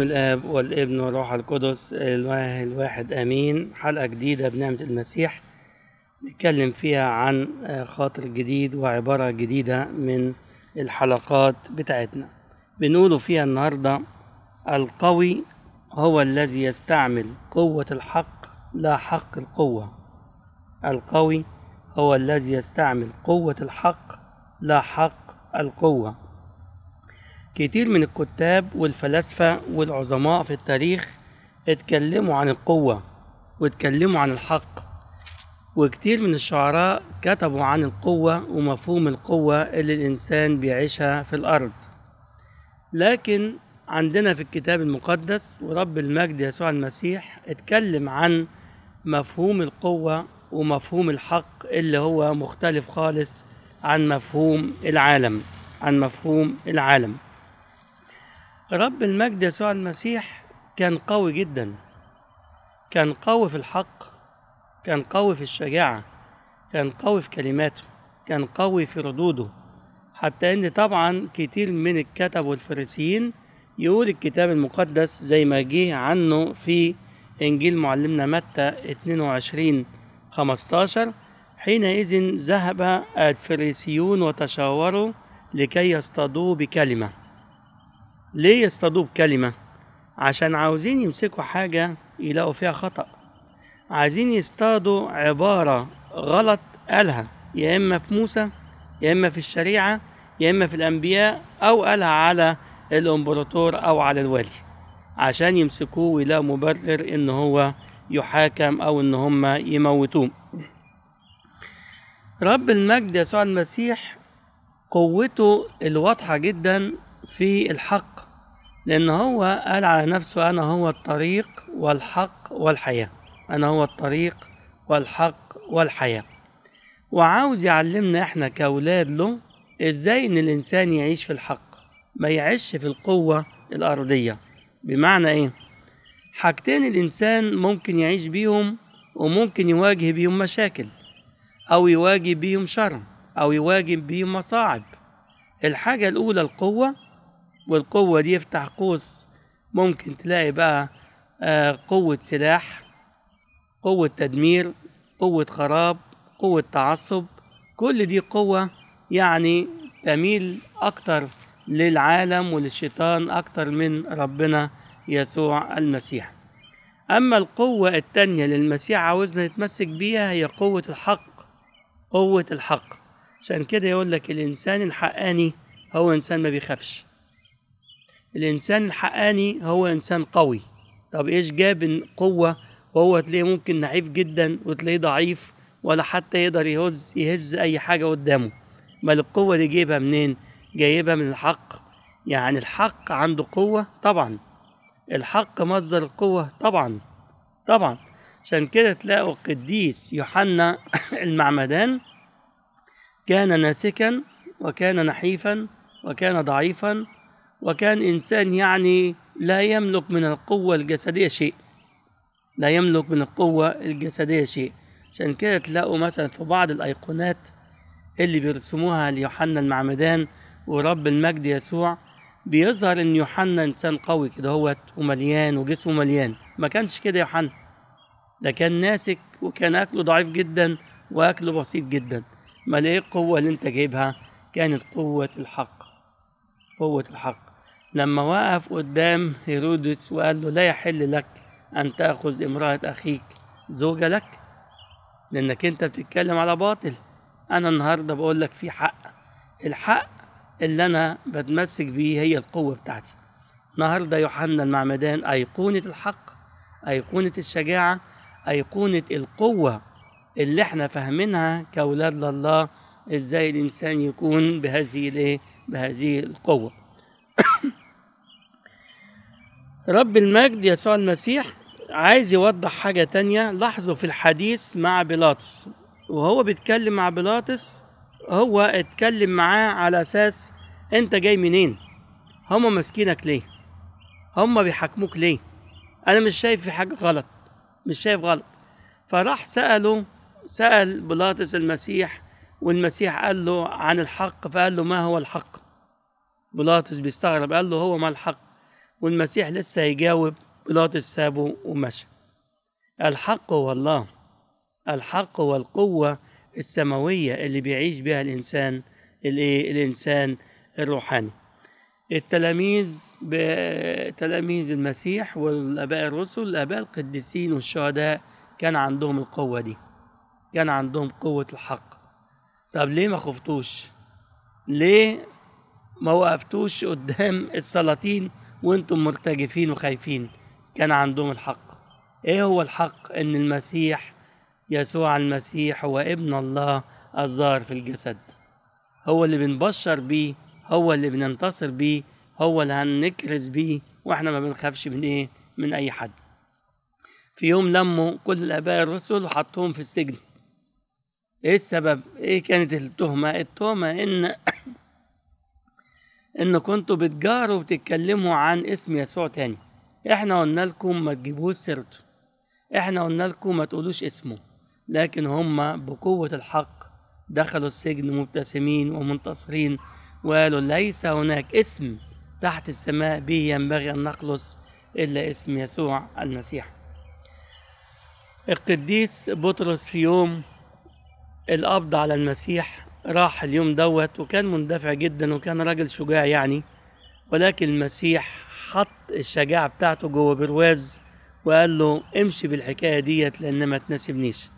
باسم الاب والابن والروح القدس الاله الواحد امين حلقه جديده بنعمه المسيح نتكلم فيها عن آه، خاطر جديد وعباره جديده من الحلقات بتاعتنا بنقول فيها النهارده القوي هو الذي يستعمل قوه الحق لا حق القوه القوي هو الذي يستعمل قوه الحق لا حق القوه كتير من الكتاب والفلاسفة والعظماء في التاريخ اتكلموا عن القوة واتكلموا عن الحق وكتير من الشعراء كتبوا عن القوة ومفهوم القوة اللي الإنسان بيعيشها في الأرض لكن عندنا في الكتاب المقدس ورب المجد يسوع المسيح اتكلم عن مفهوم القوة ومفهوم الحق اللي هو مختلف خالص عن مفهوم العالم عن مفهوم العالم رب المجد يسوع المسيح كان قوي جدا كان قوي في الحق كان قوي في الشجاعة كان قوي في كلماته كان قوي في ردوده حتى ان طبعا كتير من الكتب والفريسيين يقول الكتاب المقدس زي ما جه عنه في انجيل معلمنا متى 22 15 حينئذ ذهب الفريسيون وتشاوروا لكي يصطادوه بكلمه ليه يصطادوه بكلمة عشان عاوزين يمسكوا حاجة يلاقوا فيها خطأ عايزين يصطادوا عبارة غلط قالها يا إما في موسى يا إما في الشريعة يا إما في الأنبياء أو قالها على الإمبراطور أو على الولي عشان يمسكوه ويلاقوا مبرر إن هو يحاكم أو إن هم يموتوه رب المجد يسوع المسيح قوته الواضحة جدا في الحق لأن هو قال على نفسه أنا هو الطريق والحق والحياة أنا هو الطريق والحق والحياة وعاوز يعلمنا إحنا كأولاد له إزاي إن الإنسان يعيش في الحق ما يعيش في القوة الأرضية بمعنى إيه؟ حاجتين الإنسان ممكن يعيش بيهم وممكن يواجه بيهم مشاكل أو يواجه بيهم شر أو يواجه بيهم مصاعب الحاجة الأولى القوة والقوة دي يفتح قوس ممكن تلاقي بقى آه، قوة سلاح قوة تدمير قوة خراب قوة تعصب كل دي قوة يعني تميل أكتر للعالم وللشيطان أكتر من ربنا يسوع المسيح أما القوة التانية للمسيح عاوزنا نتمسك بيها هي قوة الحق قوة الحق عشان كده يقول لك الإنسان الحقاني هو إنسان ما بيخافش الانسان الحقاني هو انسان قوي طب ايش جاب قوه وهو تلاقيه ممكن نحيف جدا وتلاقيه ضعيف ولا حتى يقدر يهز يهز اي حاجه قدامه امال القوه دي جايبها منين جايبها من الحق يعني الحق عنده قوه طبعا الحق مصدر القوه طبعا طبعا عشان كده تلاقوا القديس يوحنا المعمدان كان ناسكا وكان نحيفا وكان ضعيفا وكان إنسان يعني لا يملك من القوة الجسدية شيء لا يملك من القوة الجسدية شيء عشان كده تلاقوا مثلا في بعض الأيقونات اللي بيرسموها ليوحنا المعمدان ورب المجد يسوع بيظهر ان يوحنا انسان قوي كده هوت ومليان وجسمه مليان ما كانش كده يوحنا ده كان ناسك وكان اكله ضعيف جدا واكله بسيط جدا ما ايه القوه اللي انت جايبها كانت قوه الحق قوه الحق لما وقف قدام هيرودس وقال له لا يحل لك أن تأخذ امرأة أخيك زوجة لك لأنك أنت بتتكلم على باطل أنا النهاردة بقول لك في حق الحق اللي أنا بتمسك بيه هي القوة بتاعتي النهاردة يوحنا المعمدان أيقونة الحق أيقونة الشجاعة أيقونة القوة اللي احنا فاهمينها كأولاد لله ازاي الإنسان يكون بهذه بهذه القوة رب المجد يسوع المسيح عايز يوضح حاجة تانية لاحظوا في الحديث مع بيلاطس وهو بيتكلم مع بيلاطس هو اتكلم معاه على أساس أنت جاي منين؟ هما ماسكينك ليه؟ هما بيحاكموك ليه؟ أنا مش شايف في حاجة غلط مش شايف غلط فراح سأله سأل بيلاطس المسيح والمسيح قال له عن الحق فقال له ما هو الحق؟ بيلاطس بيستغرب قال له هو ما الحق؟ والمسيح لسه هيجاوب بيلاطس سابه ومشى الحق هو الله الحق هو القوة السماوية اللي بيعيش بها الإنسان الإيه الإنسان الروحاني التلاميذ تلاميذ المسيح والآباء الرسل الآباء القديسين والشهداء كان عندهم القوة دي كان عندهم قوة الحق طب ليه ما خفتوش ليه ما وقفتوش قدام السلاطين وانتم مرتجفين وخايفين كان عندهم الحق ايه هو الحق ان المسيح يسوع المسيح هو ابن الله الظاهر في الجسد هو اللي بنبشر بيه هو اللي بننتصر بيه هو اللي هنكرز بيه واحنا ما بنخافش من ايه من اي حد في يوم لموا كل الاباء الرسل وحطوهم في السجن ايه السبب ايه كانت التهمه التهمه ان انكم انتوا بتجاروا وبتتكلموا عن اسم يسوع تاني احنا قلنا لكم ما تجيبوش سيرته احنا قلنا لكم ما تقولوش اسمه لكن هم بقوة الحق دخلوا السجن مبتسمين ومنتصرين وقالوا ليس هناك اسم تحت السماء به ينبغي أن نخلص إلا اسم يسوع المسيح القديس بطرس في يوم القبض على المسيح راح اليوم دوت وكان مندفع جدا وكان راجل شجاع يعني ولكن المسيح حط الشجاعة بتاعته جوه برواز وقال له امشي بالحكاية ديت لأن ما تناسبنيش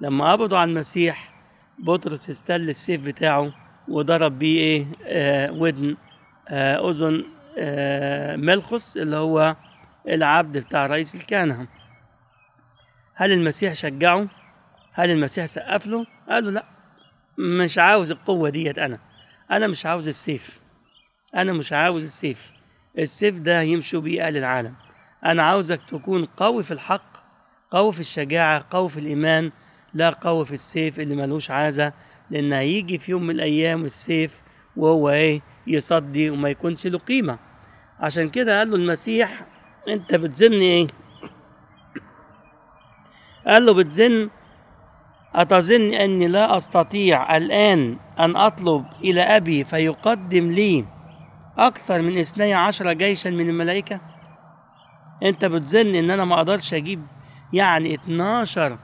لما قبضوا على المسيح بطرس استل السيف بتاعه وضرب بيه ايه آه ودن آه أذن آه ملخص اللي هو العبد بتاع رئيس الكهنة هل المسيح شجعه؟ هل المسيح سقف له؟ قال له لأ مش عاوز القوه ديت انا انا مش عاوز السيف انا مش عاوز السيف السيف ده هيمشوا بيه اهل العالم انا عاوزك تكون قوي في الحق قوي في الشجاعه قوي في الايمان لا قوي في السيف اللي ملوش عازه لان هيجي في يوم من الايام السيف وهو ايه يصدي وما يكونش له قيمه عشان كده قال له المسيح انت بتزن ايه قال له بتزن أتظن أني لا أستطيع الآن أن أطلب إلى أبي فيقدم لي أكثر من اثني عشر جيشا من الملائكة أنت بتظن إن أنا ما أقدرش أجيب يعني اتناشر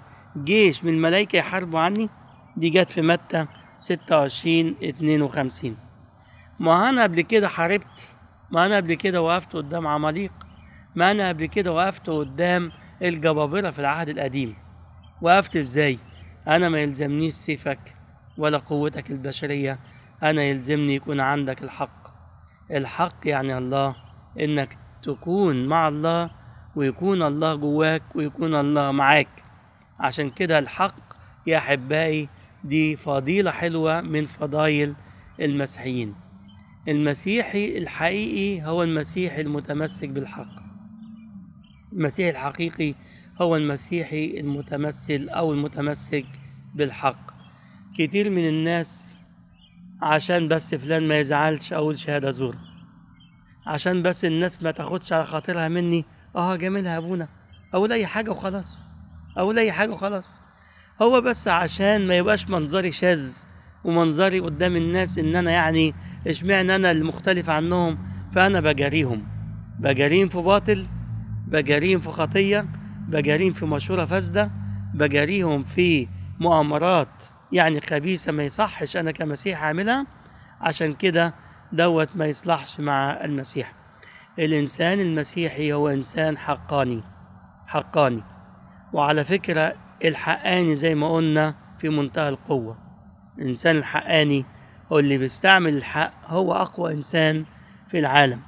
جيش من الملائكة يحاربوا عني دي جت في متى 26 52 ما أنا قبل كده حاربت ما أنا قبل كده وقفت قدام عماليق ما أنا قبل كده وقفت قدام الجبابرة في العهد القديم وقفت إزاي؟ أنا ما يلزمنيش سيفك ولا قوتك البشرية أنا يلزمني يكون عندك الحق الحق يعني الله إنك تكون مع الله ويكون الله جواك ويكون الله معاك عشان كده الحق يا أحبائي دي فضيلة حلوة من فضائل المسيحيين المسيحي الحقيقي هو المسيحي المتمسك بالحق المسيحي الحقيقي هو المسيحي المتمثل أو المتمسك بالحق كتير من الناس عشان بس فلان ما يزعلش أقول شهادة زور عشان بس الناس ما تاخدش على خاطرها مني اه جميلها ابونا اقول اي حاجه وخلاص اقول اي حاجه وخلاص هو بس عشان ما يبقاش منظري شاذ ومنظري قدام الناس ان انا يعني اشمعنى انا اللي مختلف عنهم فانا بجاريهم بجاريهم في باطل بجاريهم في خطيه بجاريهم في مشورة فاسدة بجاريهم في مؤامرات يعني خبيثة ما يصحش أنا كمسيح أعملها عشان كده دوت ما يصلحش مع المسيح الإنسان المسيحي هو إنسان حقاني حقاني وعلى فكرة الحقاني زي ما قلنا في منتهى القوة الإنسان الحقاني هو اللي بيستعمل الحق هو أقوى إنسان في العالم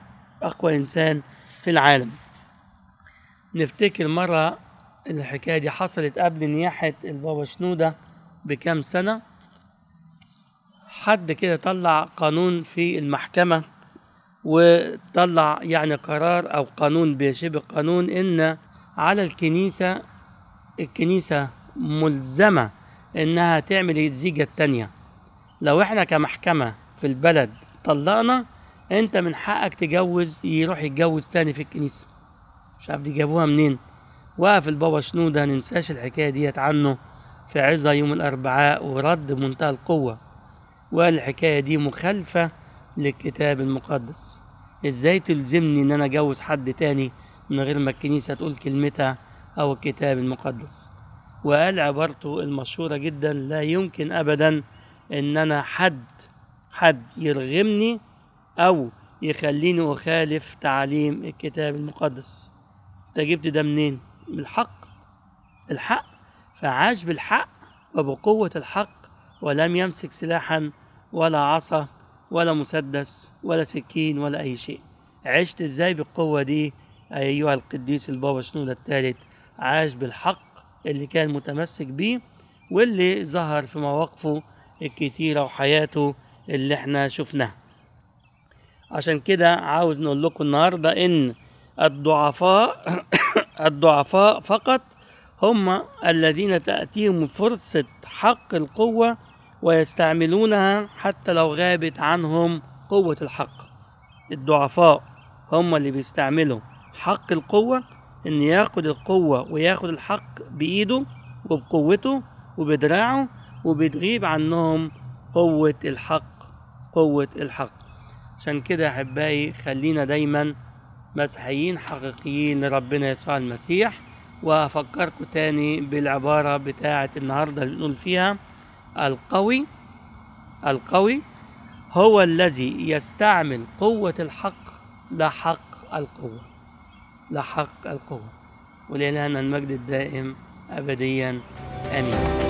أقوى إنسان في العالم نفتكر مرة الحكاية دي حصلت قبل نياحة البابا شنودة بكام سنة حد كده طلع قانون في المحكمة وطلع يعني قرار أو قانون بشبه قانون إن على الكنيسة الكنيسة ملزمة إنها تعمل الزيجة التانية لو إحنا كمحكمة في البلد طلقنا أنت من حقك تجوز يروح يتجوز تاني في الكنيسة مش عارف دي جابوها منين وقف البابا شنودة ننساش الحكاية ديت عنه في عظة يوم الأربعاء ورد بمنتهى القوة وقال الحكاية دي مخالفة للكتاب المقدس ازاي تلزمني ان انا اجوز حد تاني من غير ما الكنيسة تقول كلمتها او الكتاب المقدس وقال عبارته المشهورة جدا لا يمكن ابدا ان انا حد حد يرغمني او يخليني اخالف تعاليم الكتاب المقدس انت جبت ده منين من الحق الحق فعاش بالحق وبقوة الحق ولم يمسك سلاحا ولا عصا ولا مسدس ولا سكين ولا أي شيء عشت إزاي بالقوة دي أيها القديس البابا شنودة الثالث عاش بالحق اللي كان متمسك بيه واللي ظهر في مواقفه الكتيرة وحياته اللي احنا شفناها عشان كده عاوز نقول لكم النهاردة إن الضعفاء الضعفاء فقط هم الذين تأتيهم فرصة حق القوة ويستعملونها حتى لو غابت عنهم قوة الحق الضعفاء هم اللي بيستعملوا حق القوة إن ياخد القوة وياخد الحق بإيده وبقوته وبدراعه وبتغيب عنهم قوة الحق قوة الحق عشان كده أحبائي خلينا دايما مسيحيين حقيقيين لربنا يسوع المسيح وأفكركم تاني بالعبارة بتاعة النهاردة اللي بنقول فيها القوي القوي هو الذي يستعمل قوة الحق لحق القوة لحق القوة ولإلهنا المجد الدائم أبديا آمين